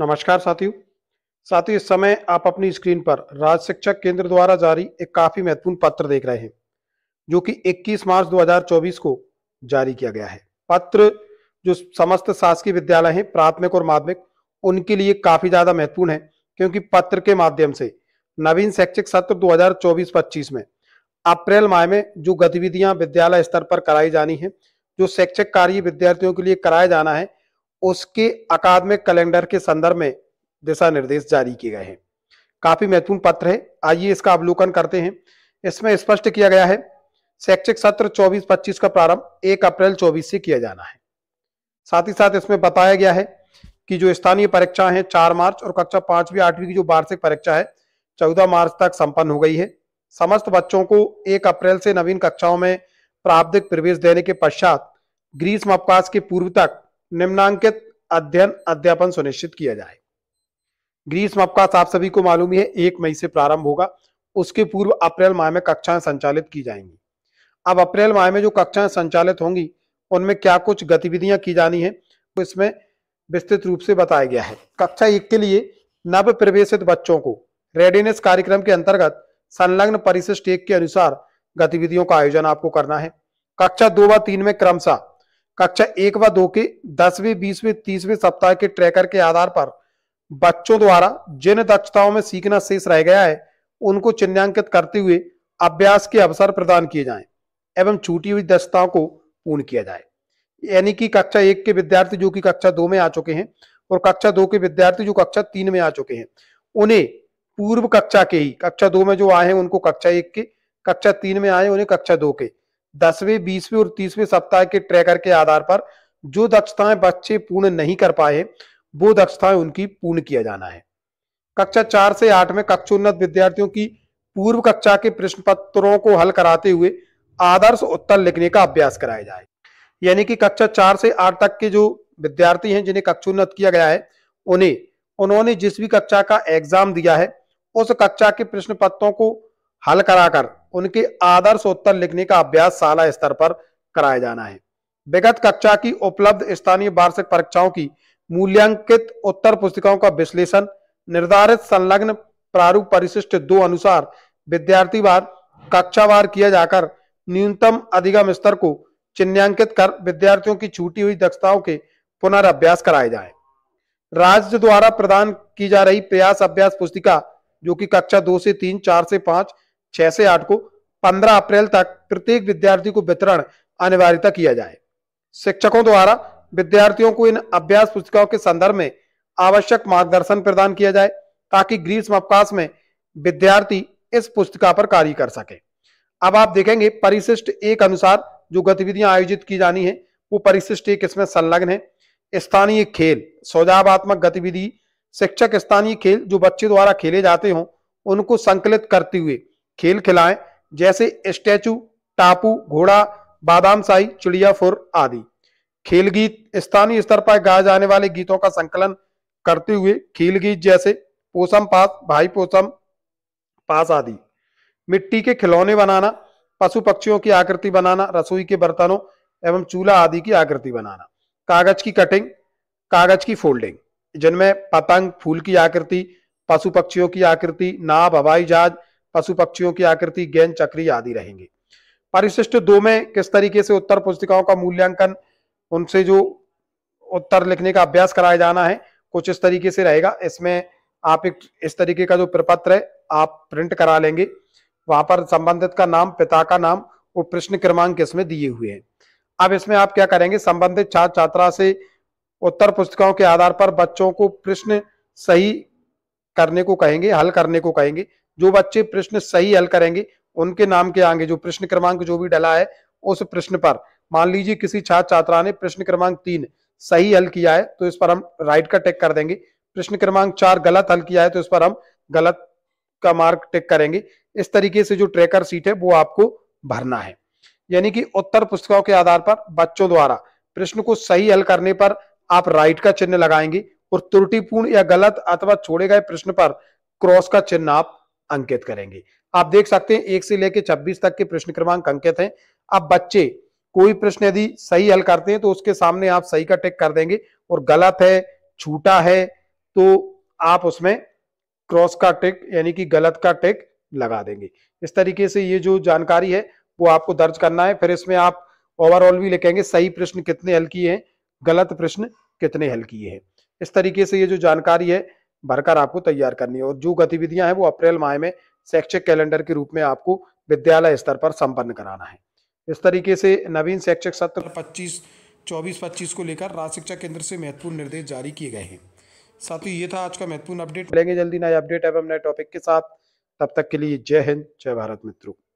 नमस्कार साथियों साथियों इस समय आप अपनी स्क्रीन पर राज्य शिक्षक केंद्र द्वारा जारी एक काफी महत्वपूर्ण पत्र देख रहे हैं जो कि 21 मार्च 2024 को जारी किया गया है पत्र जो समस्त शासकीय विद्यालय हैं प्राथमिक और माध्यमिक उनके लिए काफी ज्यादा महत्वपूर्ण है क्योंकि पत्र के माध्यम से नवीन शैक्षिक सत्र दो हजार में अप्रैल माह में जो गतिविधियां विद्यालय स्तर पर कराई जानी है जो शैक्षिक कार्य विद्यार्थियों के लिए कराया जाना है उसके अकादमिक कैलेंडर के संदर्भ में दिशा निर्देश जारी किए गए हैं काफी महत्वपूर्ण पत्र है आइए इसका अवलोकन करते हैं इसमें स्पष्ट किया गया है शैक्षिक सत्र 24-25 का प्रारंभ 1 अप्रैल 24 से किया जाना है साथ ही साथ इसमें बताया गया है कि जो स्थानीय परीक्षा है चार मार्च और कक्षा पांचवी आठवीं की जो वार्षिक परीक्षा है चौदह मार्च तक संपन्न हो गई है समस्त बच्चों को एक अप्रैल से नवीन कक्षाओं में प्राब्धिक प्रवेश देने के पश्चात ग्रीष्म अवकाश के पूर्व तक निम्नांकित अध्ययन अध्यापन सुनिश्चित किया जाए ग्रीष्म अवकाश आप सभी को मालूम है एक मई से प्रारंभ होगा उसके पूर्व अप्रैल माह में कक्षाएं संचालित की जाएंगी अब अप्रैल माह में जो कक्षाएं संचालित होंगी उनमें क्या कुछ गतिविधियां की जानी है तो इसमें विस्तृत रूप से बताया गया है कक्षा एक के लिए नव प्रवेशित बच्चों को रेडीनेस कार्यक्रम के अंतर्गत संलग्न परिशिष्ट एक के अनुसार गतिविधियों का आयोजन आपको करना है कक्षा दो व तीन में क्रमशः कक्षा एक व दो के दसवें बीसवें तीसवें सप्ताह के ट्रैकर के आधार पर बच्चों द्वारा जिन दक्षताओं में सीखना शेष रह गया है उनको चिन्हांकित करते हुए अभ्यास के अवसर प्रदान किए जाए एवं छूटी हुई दक्षताओं को पूर्ण किया जाए यानी कि कक्षा एक के विद्यार्थी जो कि कक्षा दो में आ चुके हैं और कक्षा दो के विद्यार्थी जो कक्षा तीन में आ चुके हैं उन्हें पूर्व कक्षा के ही कक्षा दो में जो आए हैं उनको कक्षा एक के कक्षा तीन में आए उन्हें कक्षा दो के दसवें बीसवें और तीसवें सप्ताह के ट्रैकर के आधार पर जो दक्षताएं बच्चे पूर्ण नहीं कर पाए वो दक्षताएं उनकी पूर्ण किया जाना है कक्षा चार से आठ में कक्षोन्नत विद्यार्थियों की पूर्व कक्षा के प्रश्न पत्रों को हल कराते हुए आदर्श उत्तर लिखने का अभ्यास कराया जाए यानी कि कक्षा चार से आठ तक के जो विद्यार्थी हैं जिन्हें कक्षोन्नत किया गया है उन्हें उन्होंने जिस भी कक्षा का एग्जाम दिया है उस कक्षा के प्रश्न पत्रों को हल कराकर उनकी आदर्श उत्तर लिखने का अभ्यास शाला स्तर पर कराया जाना है विगत कक्षा की उपलब्ध स्थानीय वार्षिक परीक्षाओं की मूल्यांकित उत्तर पुस्तिकाओं का विश्लेषण निर्धारित संलग्न प्रारूप परिशिष्ट दो अनुसार विद्यार्थीवार कक्षावार किया जाकर न्यूनतम अधिगम स्तर को चिन्हांकित कर विद्यार्थियों की छूटी हुई दक्षताओं के पुनर्भ्यास कराए जाए राज्य द्वारा प्रदान की जा रही प्रयास अभ्यास पुस्तिका जो कि कक्षा दो से तीन चार से पांच छह से आठ को पंद्रह अप्रैल तक प्रत्येक विद्यार्थी को वितरण अनिवार्यता किया जाए शिक्षकों द्वारा विद्यार्थियों को इन अभ्यास पुस्तिकाओं के संदर्भ में आवश्यक मार्गदर्शन प्रदान किया जाए ताकि ग्रीष्म अवकाश में विद्यार्थी इस पुस्तिका पर कार्य कर सके अब आप देखेंगे परिशिष्ट एक अनुसार जो गतिविधियां आयोजित की जानी है वो परिशिष्ट एक इसमें संलग्न है स्थानीय खेल सौजावात्मक गतिविधि शिक्षक स्थानीय खेल जो बच्चे द्वारा खेले जाते हो उनको संकलित करते हुए खेल खिलाएं जैसे स्टैचू टापू घोड़ा बादाम साई चिड़िया फुर आदि खेल गीत स्थानीय स्तर पर गाए जाने वाले गीतों का संकलन करते हुए खेल गीत जैसे पोसम पास भाई पोसम पास आदि मिट्टी के खिलौने बनाना पशु पक्षियों की आकृति बनाना रसोई के बर्तनों एवं चूल्हा आदि की आकृति बनाना कागज की कटिंग कागज की फोल्डिंग जिनमें पतंग फूल की आकृति पशु पक्षियों की आकृति नाव हवाई जहाज पशु पक्षियों की आकृति गेंद चक्री आदि रहेंगे परिशिष्ट दो में किस तरीके से उत्तर पुस्तिकाओं का मूल्यांकन उनसे जो उत्तर लिखने का अभ्यास कराया जाना है कुछ इस तरीके से रहेगा इसमें आप एक इस तरीके का जो प्रपत्र है आप प्रिंट करा लेंगे वहां पर संबंधित का नाम पिता का नाम और प्रश्न क्रमांक इसमें दिए हुए हैं अब इसमें आप क्या करेंगे संबंधित छात्र छात्रा से उत्तर पुस्तिकाओं के आधार पर बच्चों को प्रश्न सही करने को कहेंगे हल करने को कहेंगे जो बच्चे प्रश्न सही हल करेंगे उनके नाम के आगे जो प्रश्न क्रमांक जो भी डला है उस प्रश्न पर मान लीजिए किसी छात्र छात्रा ने प्रश्न क्रमांक तीन सही हल किया है तो इस पर हम राइट का टेक कर देंगे प्रश्न क्रमांक चार गलत हल किया है तो इस पर हम गलत का मार्क टेक करेंगे इस तरीके से जो ट्रेकर सीट है वो आपको भरना है यानी कि उत्तर पुस्तकों के आधार पर बच्चों द्वारा प्रश्न को सही हल करने पर आप राइट का चिन्ह लगाएंगे और त्रुटिपूर्ण या गलत अथवा छोड़े गए प्रश्न पर क्रॉस का चिन्ह आप अंकित करेंगे आप देख सकते हैं एक से लेकर छब्बीस तक के प्रश्न क्रमांक अंकित हैं अब बच्चे कोई प्रश्न यदि सही हल करते हैं तो उसके सामने आप सही का टिक कर देंगे और गलत है छूटा है तो आप उसमें क्रॉस का टिक यानी कि गलत का टिक लगा देंगे इस तरीके से ये जो जानकारी है वो आपको दर्ज करना है फिर इसमें आप ओवरऑल भी लिखेंगे सही प्रश्न कितने हल किए हैं गलत प्रश्न कितने हल किए हैं इस तरीके से ये जो जानकारी है भरकर आपको तैयार करनी है और जो गतिविधियां हैं वो अप्रैल माह में शैक्षिक कैलेंडर के रूप में आपको विद्यालय स्तर पर संपन्न कराना है इस तरीके से नवीन शैक्षिक सत्र पच्चीस चौबीस पच्चीस को लेकर राज्य शिक्षा केंद्र से महत्वपूर्ण निर्देश जारी किए गए हैं साथ ही ये था आज का महत्वपूर्ण अपडेट लेंगे जल्दी नए अपडेट एवं नए टॉपिक के साथ तब तक के लिए जय हिंद जय भारत मित्रों